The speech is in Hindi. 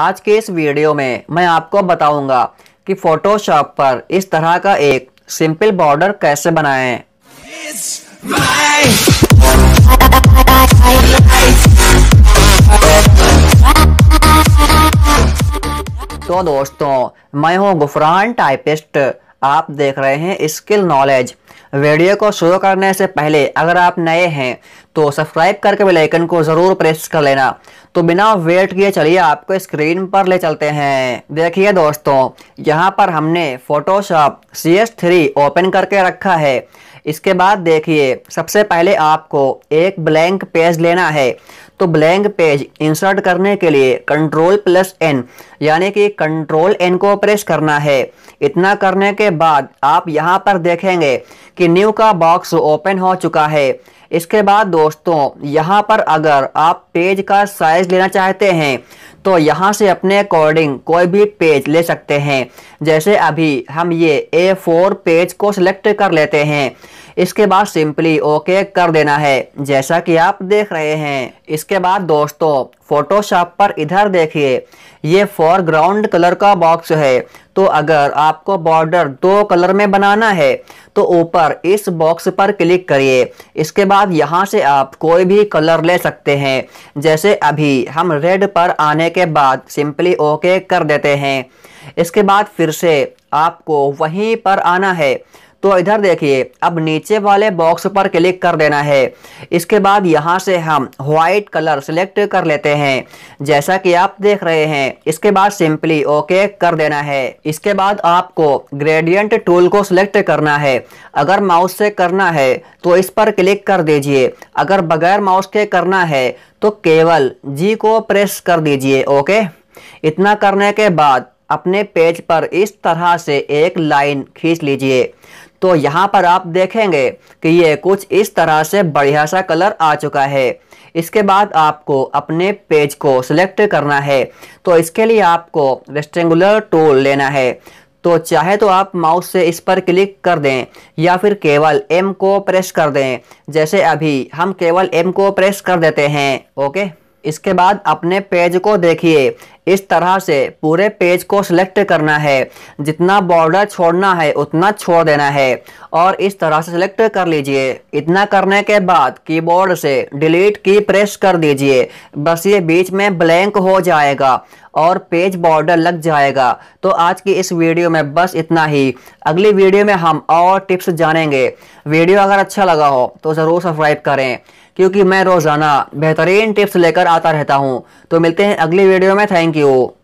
आज के इस वीडियो में मैं आपको बताऊंगा कि फोटोशॉप पर इस तरह का एक सिंपल बॉर्डर कैसे बनाएं। तो दोस्तों मैं हूं गुफरान टाइपिस्ट आप देख रहे हैं स्किल नॉलेज वीडियो को शुरू करने से पहले अगर आप नए हैं तो सब्सक्राइब करके बेल आइकन को ज़रूर प्रेस कर लेना तो बिना वेट किए चलिए आपको स्क्रीन पर ले चलते हैं देखिए दोस्तों यहाँ पर हमने Photoshop C S three open करके रखा है इसके बाद देखिए सबसे पहले आपको एक ब्लैंक पेज लेना है तो ब्लैंक पेज इंसर्ट करने के लिए कंट्रोल प्लस एन यानी कि कंट्रोल एन को प्रेस करना है इतना करने के बाद आप यहाँ पर देखेंगे कि न्यू का बॉक्स ओपन हो चुका है इसके बाद दोस्तों यहाँ पर अगर आप पेज का साइज लेना चाहते हैं तो यहाँ से अपने अकॉर्डिंग कोई भी पेज ले सकते हैं जैसे अभी हम ये ए फोर पेज को सिलेक्ट कर लेते हैं इसके बाद सिंपली ओके कर देना है जैसा कि आप देख रहे हैं इसके बाद दोस्तों फोटोशॉप पर इधर देखिए ये फोरग्राउंड कलर का बॉक्स है तो अगर आपको बॉर्डर दो कलर में बनाना है तो ऊपर इस बॉक्स पर क्लिक करिए इसके बाद यहाँ से आप कोई भी कलर ले सकते हैं जैसे अभी हम रेड पर आने के बाद सिंपली ओके कर देते हैं इसके बाद फिर से आपको वहीं पर आना है तो इधर देखिए अब नीचे वाले बॉक्स पर क्लिक कर देना है इसके बाद यहाँ से हम व्हाइट कलर सेलेक्ट कर लेते हैं जैसा कि आप देख रहे हैं इसके बाद सिंपली ओके कर देना है इसके बाद आपको ग्रेडियंट टूल को सिलेक्ट करना है अगर माउस से करना है तो इस पर क्लिक कर दीजिए अगर बगैर माउस के करना है तो केवल जी को प्रेस कर दीजिए ओके इतना करने के बाद अपने पेज पर इस तरह से एक लाइन खींच लीजिए तो यहाँ पर आप देखेंगे कि ये कुछ इस तरह से बढ़िया सा कलर आ चुका है इसके बाद आपको अपने पेज को सिलेक्ट करना है तो इसके लिए आपको रेस्टेंगुलर टूल लेना है तो चाहे तो आप माउस से इस पर क्लिक कर दें या फिर केवल एम को प्रेस कर दें जैसे अभी हम केवल एम को प्रेस कर देते हैं ओके इसके बाद अपने पेज को देखिए इस तरह से पूरे पेज को सिलेक्ट करना है जितना बॉर्डर छोड़ना है उतना छोड़ देना है और इस तरह से सिलेक्ट कर लीजिए इतना करने के बाद कीबोर्ड से डिलीट की प्रेस कर दीजिए बस ये बीच में ब्लैंक हो जाएगा और पेज बॉर्डर लग जाएगा तो आज की इस वीडियो में बस इतना ही अगली वीडियो में हम और टिप्स जानेंगे वीडियो अगर अच्छा लगा हो तो ज़रूर सब्सक्राइब करें क्योंकि मैं रोज़ाना बेहतरीन टिप्स लेकर आता रहता हूँ तो मिलते हैं अगली वीडियो में थैंक यू